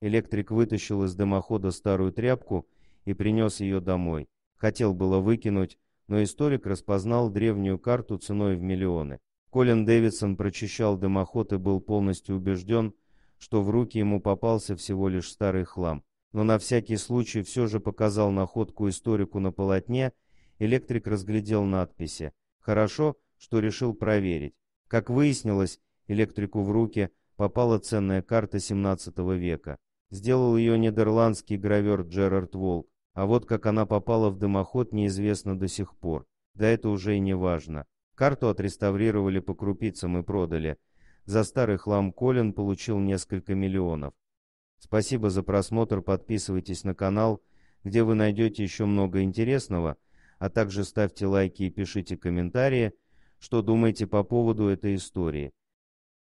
Электрик вытащил из дымохода старую тряпку и принес ее домой. Хотел было выкинуть, но историк распознал древнюю карту ценой в миллионы. Колин Дэвидсон прочищал дымоход и был полностью убежден, что в руки ему попался всего лишь старый хлам. Но на всякий случай все же показал находку историку на полотне, электрик разглядел надписи. Хорошо, что решил проверить. Как выяснилось, электрику в руки попала ценная карта 17 века. Сделал ее нидерландский гравер Джерард Волк, а вот как она попала в дымоход, неизвестно до сих пор. Да это уже и не важно. Карту отреставрировали по крупицам и продали. За старый хлам Колин получил несколько миллионов. Спасибо за просмотр, подписывайтесь на канал, где вы найдете еще много интересного, а также ставьте лайки и пишите комментарии, что думаете по поводу этой истории.